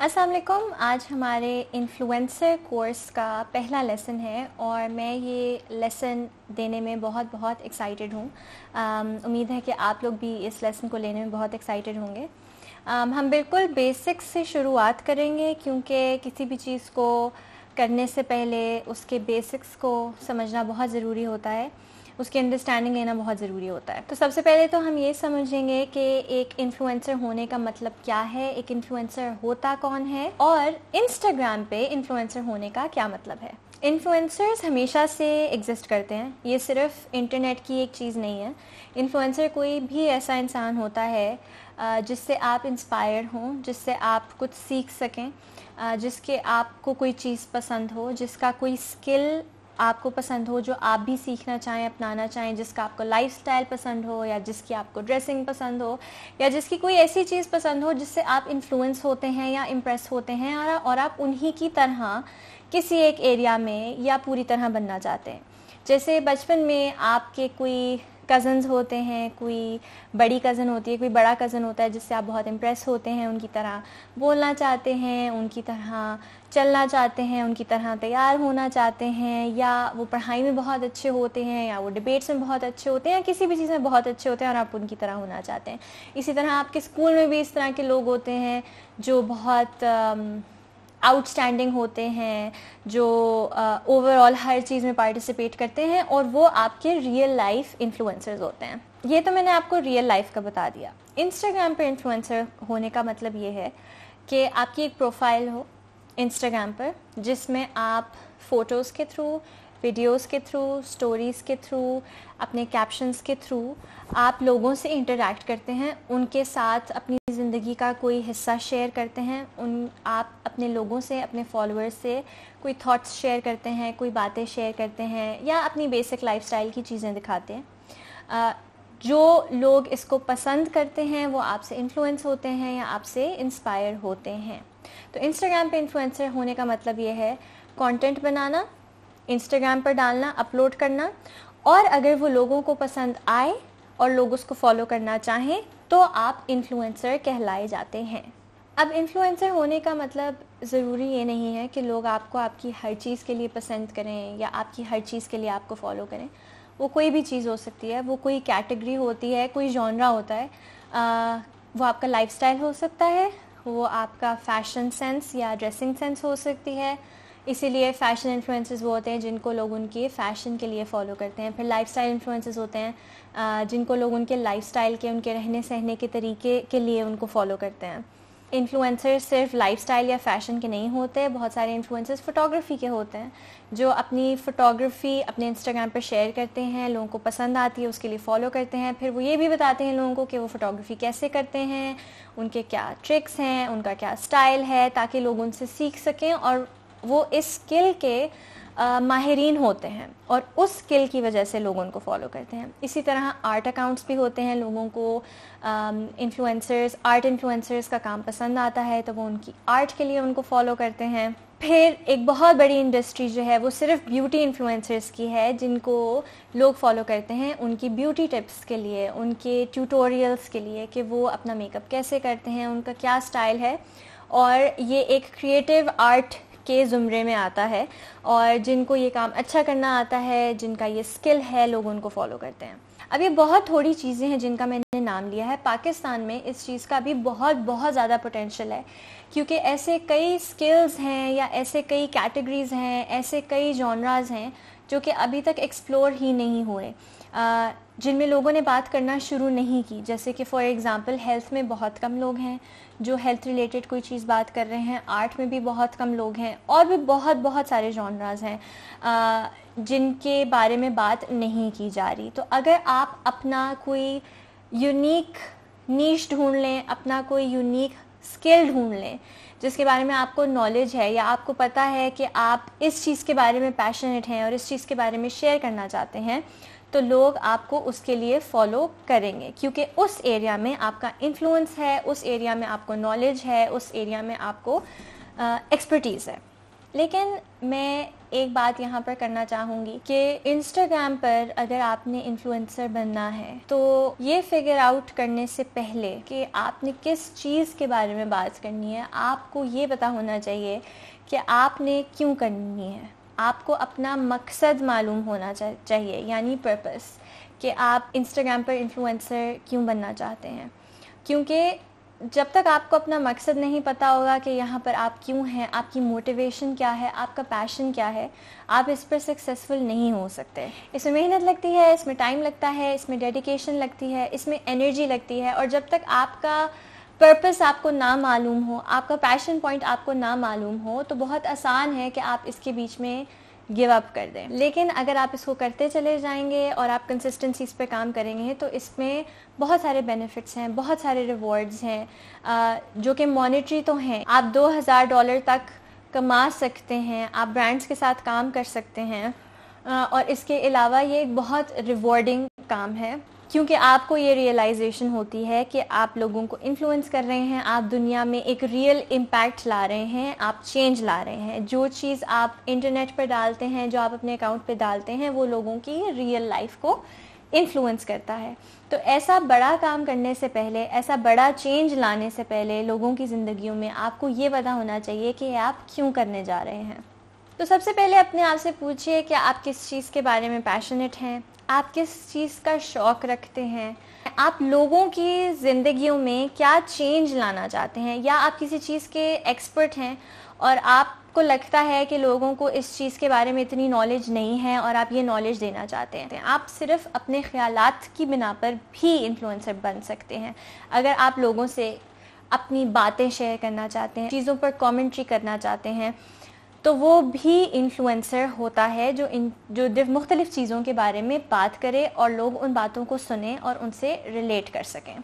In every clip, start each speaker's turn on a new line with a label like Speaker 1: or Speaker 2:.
Speaker 1: असलकुम आज हमारे इन्फ्लुएंसर कोर्स का पहला लेसन है और मैं ये लेसन देने में बहुत बहुत एक्साइटेड हूँ उम्मीद है कि आप लोग भी इस लेसन को लेने में बहुत एक्साइटेड होंगे हम बिल्कुल बेसिक्स से शुरुआत करेंगे क्योंकि किसी भी चीज़ को करने से पहले उसके बेसिक्स को समझना बहुत ज़रूरी होता है उसकी अंडरस्टैंडिंग लेना बहुत ज़रूरी होता है तो सबसे पहले तो हम ये समझेंगे कि एक इन्फ्लुएंसर होने का मतलब क्या है एक इन्फ्लुएंसर होता कौन है और इंस्टाग्राम पे इन्फ्लुएंसर होने का क्या मतलब है इन्फ्लुएंसर्स हमेशा से एग्जिस्ट करते हैं ये सिर्फ इंटरनेट की एक चीज़ नहीं है इन्फ्लुएंसर कोई भी ऐसा इंसान होता है जिससे आप इंस्पायर हों जिससे आप कुछ सीख सकें जिसके आपको कोई चीज़ पसंद हो जिसका कोई स्किल आपको पसंद हो जो आप भी सीखना चाहें अपनाना चाहें जिसका आपको लाइफ पसंद हो या जिसकी आपको ड्रेसिंग पसंद हो या जिसकी कोई ऐसी चीज़ पसंद हो जिससे आप इन्फ्लुएंस होते हैं या इम्प्रेस होते हैं और आप उन्हीं की तरह किसी एक एरिया में या पूरी तरह बनना चाहते हैं जैसे बचपन में आपके कोई कज़न्स होते हैं कोई बड़ी कज़न होती है कोई बड़ा कज़न होता है जिससे आप बहुत इम्प्रेस होते हैं उनकी तरह बोलना चाहते हैं उनकी तरह चलना चाहते हैं उनकी तरह तैयार होना चाहते हैं या वो पढ़ाई में बहुत अच्छे होते हैं या वो डिबेट्स में बहुत अच्छे होते हैं या किसी भी चीज़ में बहुत अच्छे होते हैं और आप उनकी तरह होना चाहते हैं इसी तरह आपके स्कूल में भी इस तरह के लोग होते हैं जो बहुत um, आउटस्टैंडिंग होते हैं जो ओवरऑल uh, हर चीज़ में पार्टिसिपेट करते हैं और वो आपके रियल लाइफ इन्फ्लुएंसर्स होते हैं ये तो मैंने आपको रियल लाइफ का बता दिया इंस्टाग्राम पे इन्फ्लुएंसर होने का मतलब ये है कि आपकी एक प्रोफाइल हो इंस्टाग्राम पर जिसमें आप फ़ोटोज़ के थ्रू वीडियोस के थ्रू स्टोरीज़ के थ्रू अपने कैप्शंस के थ्रू आप लोगों से इंटरेक्ट करते हैं उनके साथ अपनी ज़िंदगी का कोई हिस्सा शेयर करते हैं उन आप अपने लोगों से अपने फॉलोअर्स से कोई थॉट्स शेयर करते हैं कोई बातें शेयर करते हैं या अपनी बेसिक लाइफस्टाइल की चीज़ें दिखाते हैं जो लोग इसको पसंद करते हैं वो आपसे इन्फ्लुएंस होते हैं या आपसे इंस्पायर होते हैं तो इंस्टाग्राम पे इन्फ्लुएंसर होने का मतलब ये है कंटेंट बनाना इंस्टाग्राम पर डालना अपलोड करना और अगर वो लोगों को पसंद आए और लोग उसको फॉलो करना चाहें तो आप इन्फ्लुएंसर कहलाए जाते हैं अब इन्फ्लुएंसर होने का मतलब ज़रूरी ये नहीं है कि लोग आपको आपकी हर चीज़ के लिए पसंद करें या आपकी हर चीज़ के लिए आपको फॉलो करें वो कोई भी चीज़ हो सकती है वो कोई कैटेगरी होती है कोई जॉनरा होता है आ, वो आपका लाइफस्टाइल हो सकता है वो आपका फैशन सेंस या ड्रेसिंग सेंस हो सकती है इसीलिए फ़ैशन इन्फ्लुएंसर्स वो होते हैं जिनको लोग उनके फ़ैशन के लिए फ़ॉलो करते हैं फिर लाइफस्टाइल इन्फ्लुएंसर्स होते हैं जिनको लोग उनके लाइफस्टाइल के उनके रहने सहने के तरीके के लिए उनको फॉलो करते हैं इन्फ्लुएंसर सिर्फ लाइफस्टाइल या फैशन के नहीं होते बहुत सारे इन्फ्लुएंसर्स फ़ोटोग्राफी के होते हैं जो अपनी फ़ोटोग्राफी अपने इंस्टाग्राम पर शेयर करते हैं लोगों को पसंद आती है उसके लिए फॉलो करते हैं फिर वो ये भी बताते हैं लोगों को कि वो फ़ोटोग्राफी कैसे करते हैं उनके क्या ट्रिक्स हैं उनका क्या स्टाइल है ताकि लोग उनसे सीख सकें और वो इस स्किल के माहरीन होते हैं और उस स्किल की वजह से लोग उनको फॉलो करते हैं इसी तरह आर्ट अकाउंट्स भी होते हैं लोगों को इन्फ्लुएंसर्स आर्ट इन्फ्लुएंसर्स का काम पसंद आता है तो वो उनकी आर्ट के लिए उनको फॉलो करते हैं फिर एक बहुत बड़ी इंडस्ट्री जो है वो सिर्फ ब्यूटी इन्फ्लुएंसर्स की है जिनको लोग फॉलो करते हैं उनकी ब्यूटी टिप्स के लिए उनके ट्यूटोरियल्स के लिए कि वो अपना मेकअप कैसे करते हैं उनका क्या स्टाइल है और ये एक क्रिएटिव आर्ट के ज़ुमरे में आता है और जिनको ये काम अच्छा करना आता है जिनका ये स्किल है लोग उनको फॉलो करते हैं अब ये बहुत थोड़ी चीज़ें हैं जिनका मैंने नाम लिया है पाकिस्तान में इस चीज़ का भी बहुत बहुत ज़्यादा पोटेंशियल है क्योंकि ऐसे कई स्किल्स हैं या ऐसे कई कैटेगरीज़ हैं ऐसे कई जॉनराज हैं जो कि अभी तक एक्सप्लोर ही नहीं हुए जिनमें लोगों ने बात करना शुरू नहीं की जैसे कि फ़ॉर एग्ज़ाम्पल हेल्थ में बहुत कम लोग हैं जो हेल्थ रिलेटेड कोई चीज़ बात कर रहे हैं आर्ट में भी बहुत कम लोग हैं और भी बहुत बहुत सारे जॉनराज हैं जिनके बारे में बात नहीं की जा रही तो अगर आप अपना कोई यूनिक नीच ढूंढ लें अपना कोई यूनिक स्किल ढूंढ लें जिसके बारे में आपको नॉलेज है या आपको पता है कि आप इस चीज़ के बारे में पैशनेट हैं और इस चीज़ के बारे में शेयर करना चाहते हैं तो लोग आपको उसके लिए फॉलो करेंगे क्योंकि उस एरिया में आपका इन्फ्लुएंस है उस एरिया में आपको नॉलेज है उस एरिया में आपको एक्सपर्टीज़ है लेकिन मैं एक बात यहाँ पर करना चाहूँगी कि इंस्टाग्राम पर अगर आपने इन्फ्लुएंसर बनना है तो ये फिगर आउट करने से पहले कि आपने किस चीज़ के बारे में बात करनी है आपको ये पता होना चाहिए कि आपने क्यों करनी है आपको अपना मकसद मालूम होना चाहिए यानी पर्पस कि आप इंस्टाग्राम पर इन्फ्लुएंसर क्यों बनना चाहते हैं क्योंकि जब तक आपको अपना मकसद नहीं पता होगा कि यहाँ पर आप क्यों हैं आपकी मोटिवेशन क्या है आपका पैशन क्या है आप इस पर सक्सेसफुल नहीं हो सकते इसमें मेहनत लगती है इसमें टाइम लगता है इसमें डेडिकेशन लगती है इसमें एनर्जी लगती है और जब तक आपका पर्पस आपको ना मालूम हो आपका पैशन पॉइंट आपको ना मालूम हो तो बहुत आसान है कि आप इसके बीच में गिव अप कर दें लेकिन अगर आप इसको करते चले जाएंगे और आप इस पर काम करेंगे तो इसमें बहुत सारे बेनिफिट्स हैं बहुत सारे रिवॉर्ड्स हैं जो कि मॉनिटरी तो हैं आप 2000 डॉलर तक कमा सकते हैं आप ब्रांड्स के साथ काम कर सकते हैं और इसके अलावा ये एक बहुत रिवॉर्डिंग काम है क्योंकि आपको ये रियलाइजेशन होती है कि आप लोगों को इन्फ्लुएंस कर रहे हैं आप दुनिया में एक रियल इम्पैक्ट ला रहे हैं आप चेंज ला रहे हैं जो चीज़ आप इंटरनेट पर डालते हैं जो आप अपने अकाउंट पर डालते हैं वो लोगों की रियल लाइफ को इन्फ्लुएंस करता है तो ऐसा बड़ा काम करने से पहले ऐसा बड़ा चेंज लाने से पहले लोगों की ज़िंदगियों में आपको ये पता होना चाहिए कि आप क्यों करने जा रहे हैं तो सबसे पहले अपने आप से पूछिए कि आप किस चीज़ के बारे में पैशनेट हैं आप किस चीज़ का शौक़ रखते हैं आप लोगों की ज़िंदगियों में क्या चेंज लाना चाहते हैं या आप किसी चीज़ के एक्सपर्ट हैं और आपको लगता है कि लोगों को इस चीज़ के बारे में इतनी नॉलेज नहीं है और आप ये नॉलेज देना चाहते हैं आप सिर्फ अपने ख्याल की बिना पर भी इन्फ्लुएंसर बन सकते हैं अगर आप लोगों से अपनी बातें शेयर करना चाहते हैं चीज़ों पर कमेंट्री करना चाहते हैं तो वो भी इन्फ्लुएंसर होता है जो इन जो मुख्तलिफ़ चीज़ों के बारे में बात करे और लोग उन बातों को सुने और उनसे रिलेट कर सकें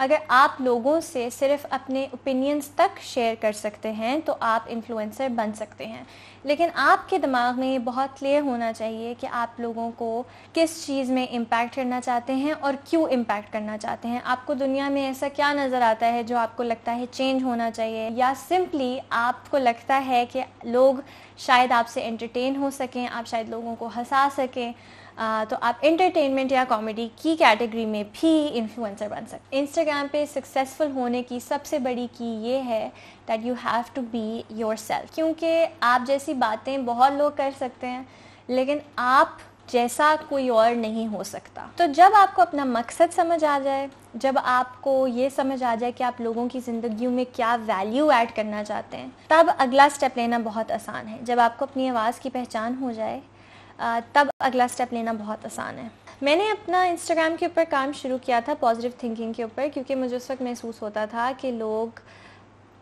Speaker 1: अगर आप लोगों से सिर्फ अपने ओपिनियंस तक शेयर कर सकते हैं तो आप इन्फ्लुएंसर बन सकते हैं लेकिन आपके दिमाग में ये बहुत क्लियर होना चाहिए कि आप लोगों को किस चीज़ में इम्पैक्ट करना चाहते हैं और क्यों इम्पैक्ट करना चाहते हैं आपको दुनिया में ऐसा क्या नज़र आता है जो आपको लगता है चेंज होना चाहिए या सिंपली आपको लगता है कि लोग शायद आपसे एंटरटेन हो सकें आप शायद लोगों को हंसा सकें तो आप एंटरटेनमेंट या कॉमेडी की कैटेगरी में भी इन्फ्लुएंसर बन सकते इंस्टाग्राम पे सक्सेसफुल होने की सबसे बड़ी की ये है that you have to be yourself क्योंकि आप जैसी बातें बहुत लोग कर सकते हैं लेकिन आप जैसा कोई और नहीं हो सकता तो जब आपको अपना मकसद समझ आ जाए जब आपको ये समझ आ जाए कि आप लोगों की ज़िंदगी में क्या वैल्यू ऐड करना चाहते हैं तब अगला स्टेप लेना बहुत आसान है जब आपको अपनी आवाज़ की पहचान हो जाए तब अगला स्टेप लेना बहुत आसान है मैंने अपना इंस्टाग्राम के ऊपर काम शुरू किया था पॉजिटिव थिंकिंग के ऊपर क्योंकि मुझे उस वक्त महसूस होता था कि लोग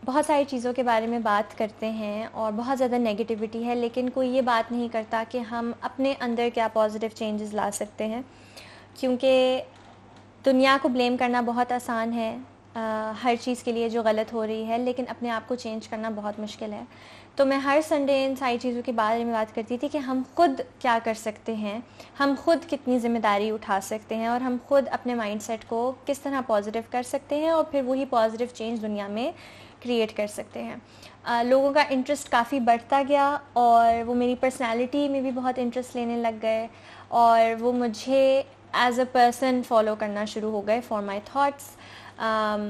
Speaker 1: बहुत सारी चीज़ों के बारे में बात करते हैं और बहुत ज़्यादा नेगेटिविटी है लेकिन कोई ये बात नहीं करता कि हम अपने अंदर क्या पॉजिटिव चेंजेस ला सकते हैं क्योंकि दुनिया को ब्लेम करना बहुत आसान है हर चीज़ के लिए जो गलत हो रही है लेकिन अपने आप को चेंज करना बहुत मुश्किल है तो मैं हर संडे इन सारी चीज़ों के बारे में बात करती थी कि हम खुद क्या कर सकते हैं हम खुद कितनी ज़िम्मेदारी उठा सकते हैं और हम खुद अपने माइंडसेट को किस तरह पॉजिटिव कर सकते हैं और फिर वही पॉजिटिव चेंज दुनिया में क्रिएट कर सकते हैं आ, लोगों का इंटरेस्ट काफ़ी बढ़ता गया और वो मेरी पर्सनैलिटी में भी बहुत इंटरेस्ट लेने लग गए और वो मुझे एज अ पर्सन फॉलो करना शुरू हो गए फॉर माई थाट्स Um,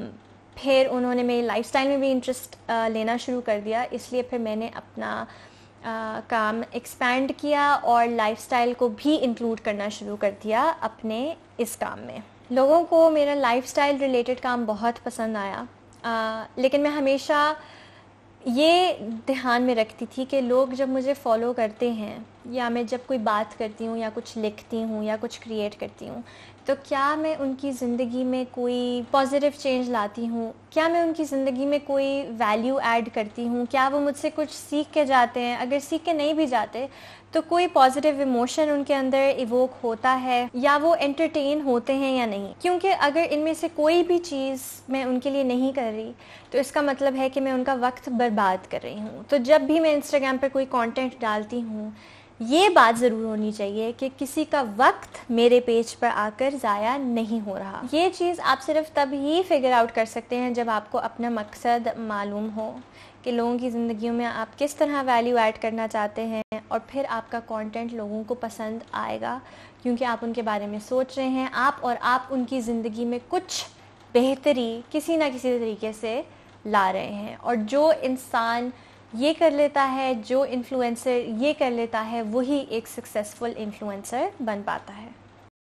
Speaker 1: फिर उन्होंने मेरी स्टाइल में भी इंटरेस्ट uh, लेना शुरू कर दिया इसलिए फिर मैंने अपना uh, काम एक्सपैंड किया और लाइफस्टाइल को भी इंक्लूड करना शुरू कर दिया अपने इस काम में लोगों को मेरा लाइफस्टाइल रिलेटेड काम बहुत पसंद आया uh, लेकिन मैं हमेशा ये ध्यान में रखती थी कि लोग जब मुझे फॉलो करते हैं या मैं जब कोई बात करती हूँ या कुछ लिखती हूँ या कुछ क्रिएट करती हूँ तो क्या मैं उनकी ज़िंदगी में कोई पॉजिटिव चेंज लाती हूँ क्या मैं उनकी ज़िंदगी में कोई वैल्यू ऐड करती हूँ क्या वो मुझसे कुछ सीख के जाते हैं अगर सीख के नहीं भी जाते तो कोई पॉजिटिव इमोशन उनके अंदर इवोक होता है या वो एंटरटेन होते हैं या नहीं क्योंकि अगर इनमें से कोई भी चीज़ मैं उनके लिए नहीं कर रही तो इसका मतलब है कि मैं उनका वक्त बर्बाद कर रही हूँ तो जब भी मैं इंस्टाग्राम पर कोई कॉन्टेंट डालती हूँ ये बात ज़रूर होनी चाहिए कि किसी का वक्त मेरे पेज पर आकर ज़ाया नहीं हो रहा ये चीज़ आप सिर्फ तब ही फिगर आउट कर सकते हैं जब आपको अपना मकसद मालूम हो कि लोगों की ज़िंदगियों में आप किस तरह वैल्यू ऐड करना चाहते हैं और फिर आपका कंटेंट लोगों को पसंद आएगा क्योंकि आप उनके बारे में सोच रहे हैं आप और आप उनकी ज़िंदगी में कुछ बेहतरी किसी ना किसी तरीके से ला रहे हैं और जो इंसान ये कर लेता है जो इन्फ्लुएंसर ये कर लेता है वही एक सक्सेसफुल इन्फ्लुएंसर बन पाता है